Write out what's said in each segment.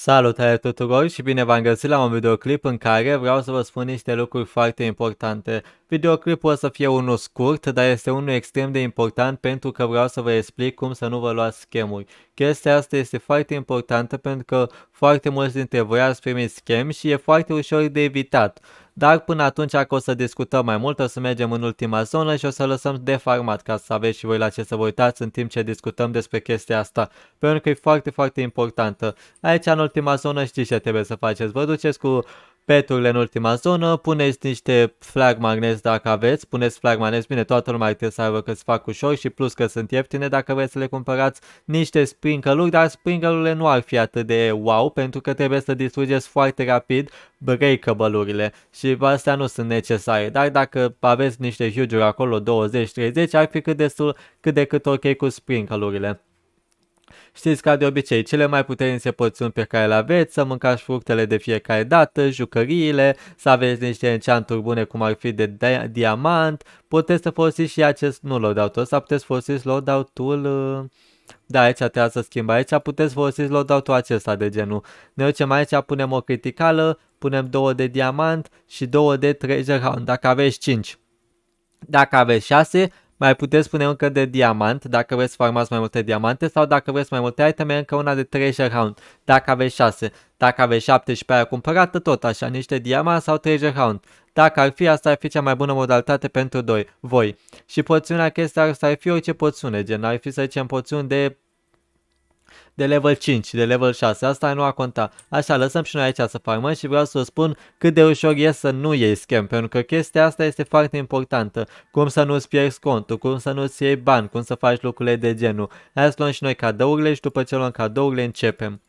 Salutare tuturor și bine v-am găsit la un videoclip în care vreau să vă spun niște lucruri foarte importante Videoclipul o să fie unul scurt, dar este unul extrem de important pentru că vreau să vă explic cum să nu vă luați schemuri. Chestia asta este foarte importantă pentru că foarte mulți dintre voi ați primit schem și e foarte ușor de evitat. Dar până atunci că o să discutăm mai mult, o să mergem în ultima zonă și o să lăsăm defarmat ca să aveți și voi la ce să vă uitați în timp ce discutăm despre chestia asta, pentru că e foarte, foarte importantă. Aici în ultima zonă știți ce trebuie să faceți, vă duceți cu peturile în ultima zonă, puneți niște flag magnezi dacă aveți, puneți flag magnezi, bine, toată lumea trebuie să aibă că se fac ușor și plus că sunt ieftine dacă vreți să le cumpărați niște sprinkle dar sprinkle nu ar fi atât de wow pentru că trebuie să distrugeți foarte rapid breakable-urile și astea nu sunt necesare, dar dacă aveți niște huge acolo 20-30 ar fi cât, destul, cât de cât ok cu sprinkle-urile. Știți ca de obicei, cele mai puternice porțiuni pe care le aveți, să mâncați fructele de fiecare dată, jucăriile, să aveți niște enceanturi bune cum ar fi de di diamant, puteți să folosiți și acest, nu loadout-ul ăsta, puteți folosi loadout-ul... Ă, da, aici trebuie să schimb. Aici puteți folosi loadout-ul acesta de genul. Ne ducem aici, punem o criticală, punem două de diamant și două de treasure hound, dacă aveți 5. Dacă aveți 6, mai puteți spune încă de diamant, dacă vreți să farmați mai multe diamante sau dacă vreți mai multe iteme, încă una de treasure hound, dacă aveți 6. Dacă aveți și aia cumpărată, tot așa, niște diamant sau treasure hound. Dacă ar fi, asta ar fi cea mai bună modalitate pentru doi, voi. Și poțiunea chestia asta ar fi orice poțiune, gen ar fi să zicem poțiuni de de level 5, de level 6. Asta nu a conta. Așa, lăsăm și noi aici să mă, și vreau să spun cât de ușor e să nu iei schem, pentru că chestia asta este foarte importantă. Cum să nu-ți pierzi contul, cum să nu-ți iei bani, cum să faci lucrurile de genul. Hai să luăm și noi cadourile și după ce luăm cadourile începem.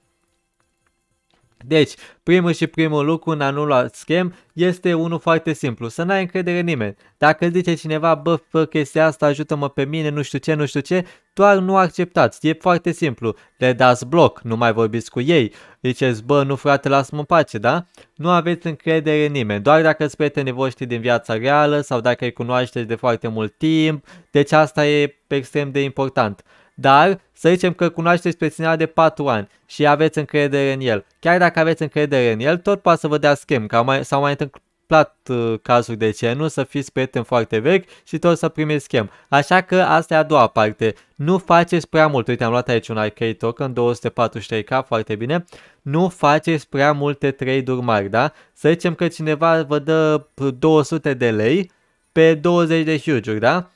Deci, primul și primul lucru în anul la schem este unul foarte simplu, să n-ai încredere în nimeni. Dacă zice cineva, bă, fă chestia asta, ajută-mă pe mine, nu știu ce, nu știu ce, doar nu acceptați, e foarte simplu. Le dați bloc, nu mai vorbiți cu ei, ziceți, bă, nu frate, las mă în pace, da? Nu aveți încredere în nimeni, doar dacă îți prietenii voștri din viața reală sau dacă îi cunoașteți de foarte mult timp, deci asta e extrem de important dar să zicem că cunoașteți pe cineva de 4 ani și aveți încredere în el. Chiar dacă aveți încredere în el, tot poate să vă dea schem, că mai, s-au mai întâmplat uh, cazuri de nu, să fiți prieteni foarte vechi și tot să primiți schem. Așa că asta e a doua parte. Nu faceți prea mult. Uite, am luat aici un arcade token, 243k, foarte bine. Nu faceți prea multe trade-uri mari, da? Să zicem că cineva vă dă 200 uh, de lei pe 20 de huge da?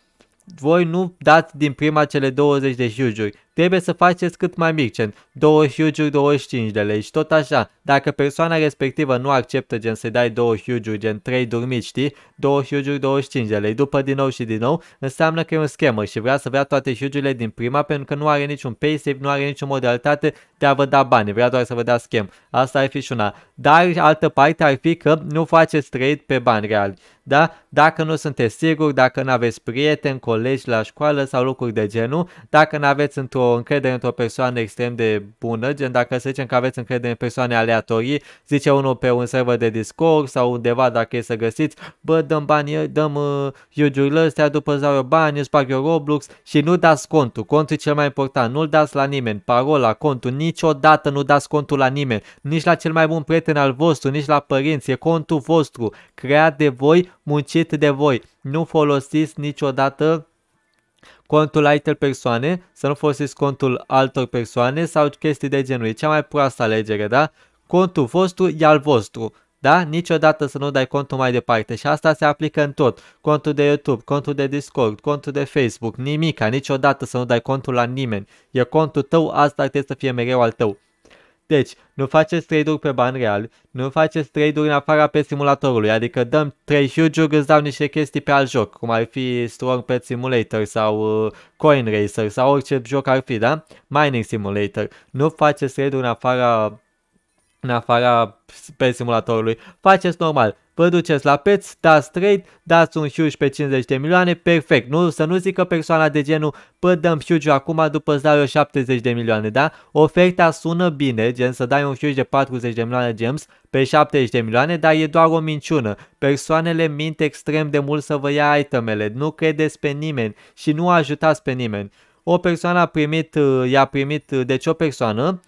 voi nu dați din prima cele 20 de jujuri. Trebuie să faceți cât mai mic, gen 2 huge 25 de lei și tot așa. Dacă persoana respectivă nu acceptă gen să-i dai 2 huge gen 3 dormiți, știi? 2 huge 25 de lei, după din nou și din nou, înseamnă că e un schemă și vrea să vrea toate huge din prima pentru că nu are niciun pay save, nu are nicio modalitate de a vă da bani, vrea doar să vă dea schem. Asta ar fi și una. Dar altă parte ar fi că nu faceți trade pe bani reali. Da? Dacă nu sunteți siguri, dacă nu aveți prieteni, colegi la școală sau lucruri de genul, dacă nu aveți într-o o încredere într-o persoană extrem de bună, gen dacă să zicem că aveți încredere în persoane aleatorii, zice unul pe un server de Discord sau undeva dacă e să găsiți, bă, dăm bani, dăm uh, iugiurile astea, după îți dau eu bani, îți fac eu Roblox și nu dați contul. Contul e cel mai important, nu-l dați la nimeni, parola, contul, niciodată nu dați contul la nimeni, nici la cel mai bun prieten al vostru, nici la părinți, e contul vostru, creat de voi, muncit de voi. Nu folosiți niciodată contul altor persoane, să nu folosiți contul altor persoane sau chestii de genul. E cea mai proastă alegere, da? Contul vostru e al vostru. Da? Niciodată să nu dai contul mai departe și asta se aplică în tot. Contul de YouTube, contul de Discord, contul de Facebook, nimica, niciodată să nu dai contul la nimeni. E contul tău, asta trebuie să fie mereu al tău. Deci, nu faceți trade-uri pe bani real, nu faceți trade-uri în afara pe simulatorului, adică dăm 3 huge-uri, îți dau niște chestii pe alt joc, cum ar fi Strong Pet Simulator sau uh, Coin Racer sau orice joc ar fi, da? Mining Simulator. Nu faceți trade-uri în afara în afara pe simulatorului, faceți normal vă duceți la peți, dați trade, dați un huge pe 50 de milioane, perfect. Nu, să nu zică persoana de genul, pă, dăm huge acum după îți dau eu 70 de milioane, da? Oferta sună bine, gen să dai un huge de 40 de milioane gems pe 70 de milioane, dar e doar o minciună. Persoanele mint extrem de mult să vă ia itemele, nu credeți pe nimeni și nu ajutați pe nimeni. O persoană a primit, uh, i-a primit, uh, deci o persoană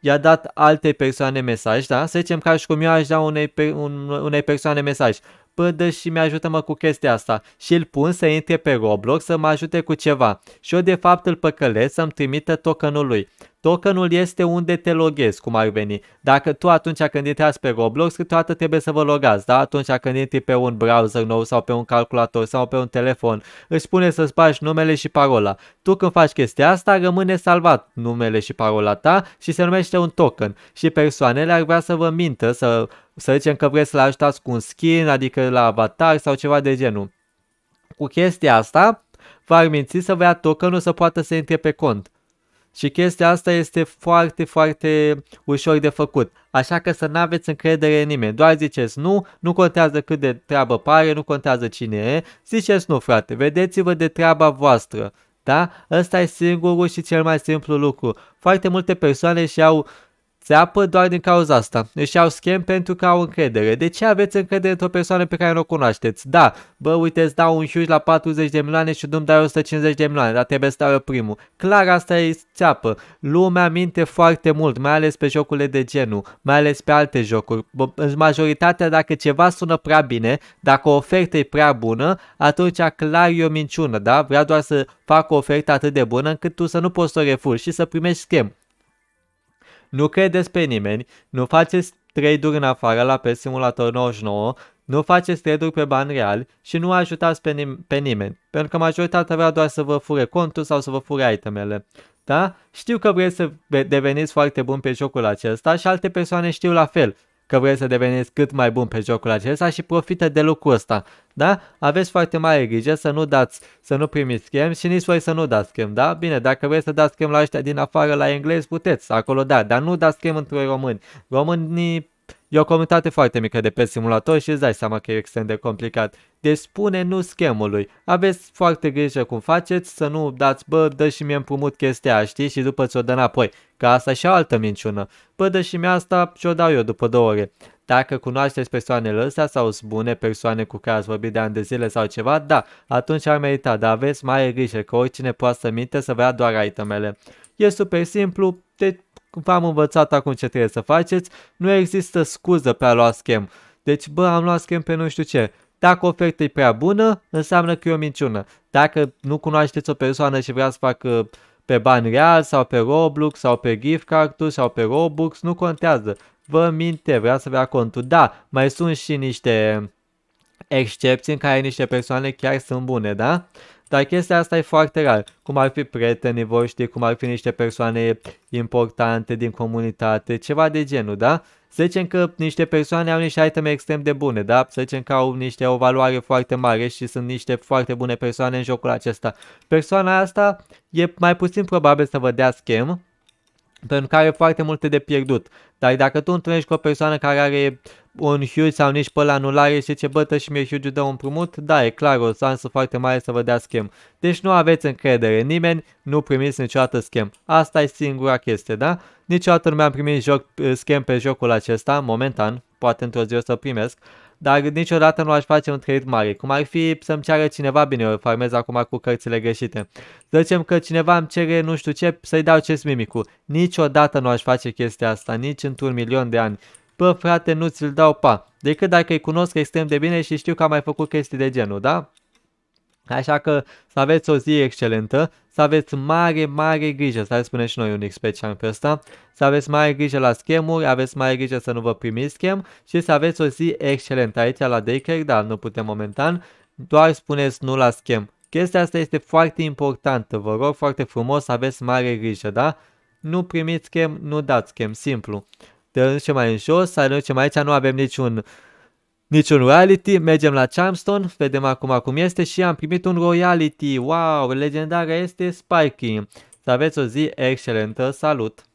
i-a dat alte persoane mesaj, da? Să zicem ca și cum eu aș da unei, pe, un, unei persoane mesaj. Bă, dă și mi-ajută-mă cu chestia asta. Și îl pun să intre pe Roblox să mă ajute cu ceva. Și eu de fapt îl păcălesc să-mi trimită tokenul lui. Tokenul este unde te loghezi, cum ar veni. Dacă tu atunci când intrați pe Roblox, câteodată trebuie să vă logați, da? Atunci când intri pe un browser nou sau pe un calculator sau pe un telefon, îți spune să-ți bagi numele și parola. Tu când faci chestia asta, rămâne salvat numele și parola ta și se numește un token. Și persoanele ar vrea să vă mintă, să, să zicem că vreți să-l ajutați cu un skin, adică la avatar sau ceva de genul. Cu chestia asta, v-ar minți să vă ia tokenul să poată să intre pe cont. Și chestia asta este foarte, foarte ușor de făcut. Așa că să nu aveți încredere în nimeni. Doar ziceți nu, nu contează cât de treabă pare, nu contează cine e. Ziceți nu, frate, vedeți-vă de treaba voastră. Da? Ăsta e singurul și cel mai simplu lucru. Foarte multe persoane și-au uh, apă doar din cauza asta. Își iau schem pentru că au încredere. De ce aveți încredere într-o persoană pe care nu o cunoașteți? Da, bă, uite, îți dau un șuș la 40 de milioane și tu dai 150 de milioane, dar trebuie să dau eu primul. Clar, asta e țeapă. Lumea minte foarte mult, mai ales pe jocurile de genul, mai ales pe alte jocuri. Bă, în majoritatea, dacă ceva sună prea bine, dacă o ofertă e prea bună, atunci clar e o minciună, da? Vrea doar să fac o ofertă atât de bună încât tu să nu poți să o refuzi și să primești schem. Nu credeți pe nimeni, nu faceți trade-uri în afară la pe Simulator 99, nu faceți trade-uri pe bani real și nu ajutați pe, nim- pe nimeni, pentru că majoritatea vrea doar să vă fure contul sau să vă fure itemele. Da? Știu că vreți să deveniți foarte bun pe jocul acesta și alte persoane știu la fel, că vrei să deveniți cât mai bun pe jocul acesta și profită de lucrul ăsta. Da? Aveți foarte mare grijă să nu dați, să nu primiți schem și nici voi să nu dați schem, da? Bine, dacă vreți să dați schem la ăștia din afară, la englezi, puteți, acolo da, dar nu dați schem între români. Românii E o comunitate foarte mică de pe simulator și îți dai seama că e extrem de complicat. Deci spune nu schemului. Aveți foarte grijă cum faceți, să nu dați, bă, dă și mie împrumut chestia, știi, și după ți-o dă înapoi. Ca asta și altă minciună. Bă, dă și mie asta și-o dau eu după două ore. Dacă cunoașteți persoanele astea sau bune persoane cu care ați vorbit de ani de zile sau ceva, da, atunci ar merita, dar aveți mai grijă că oricine poate să minte să vrea doar itemele. E super simplu, te deci v-am învățat acum ce trebuie să faceți, nu există scuză pe a lua schem. Deci, bă, am luat schem pe nu știu ce. Dacă oferta e prea bună, înseamnă că e o minciună. Dacă nu cunoașteți o persoană și vrea să facă pe bani real sau pe Roblox sau pe gift card sau pe Robux, nu contează. Vă minte, vrea să vrea contul. Da, mai sunt și niște excepții în care niște persoane chiar sunt bune, da? Dar chestia asta e foarte rar, cum ar fi prietenii voștri, cum ar fi niște persoane importante din comunitate, ceva de genul, da? Să zicem că niște persoane au niște iteme extrem de bune, da? Să zicem că au niște o valoare foarte mare și sunt niște foarte bune persoane în jocul acesta. Persoana asta e mai puțin probabil să vă dea schem, pentru că are foarte multe de pierdut. Dar dacă tu întâlnești cu o persoană care are un huge sau nici pe la anulare și ce bătă și mi-e huge dă un promut, da, e clar, o șansă foarte mare să vă dea schem. Deci nu aveți încredere, nimeni nu primiți niciodată schem. Asta e singura chestie, da? Niciodată nu mi-am primit joc, eh, schem pe jocul acesta, momentan, poate într-o zi o să primesc, dar niciodată nu aș face un trade mare, cum ar fi să-mi ceară cineva, bine, eu farmez acum cu cărțile greșite. zicem că cineva îmi cere nu știu ce, să-i dau ce mimicul. Niciodată nu aș face chestia asta, nici într-un milion de ani bă frate, nu ți-l dau pa, decât dacă îi cunosc extrem de bine și știu că am mai făcut chestii de genul, da? Așa că să aveți o zi excelentă, să aveți mare, mare grijă, să spune și noi un XP pe ăsta, să aveți mare grijă la schemuri, aveți mare grijă să nu vă primiți schem și să aveți o zi excelentă. Aici la Daycare, dar nu putem momentan, doar spuneți nu la schem. Chestia asta este foarte importantă, vă rog foarte frumos să aveți mare grijă, da? Nu primiți schem, nu dați schem, simplu ce mai în jos, să mai aici, nu avem niciun, niciun reality. Mergem la Charmstone, vedem acum cum este și am primit un reality, Wow, legendară este Spiky. Să aveți o zi excelentă, salut!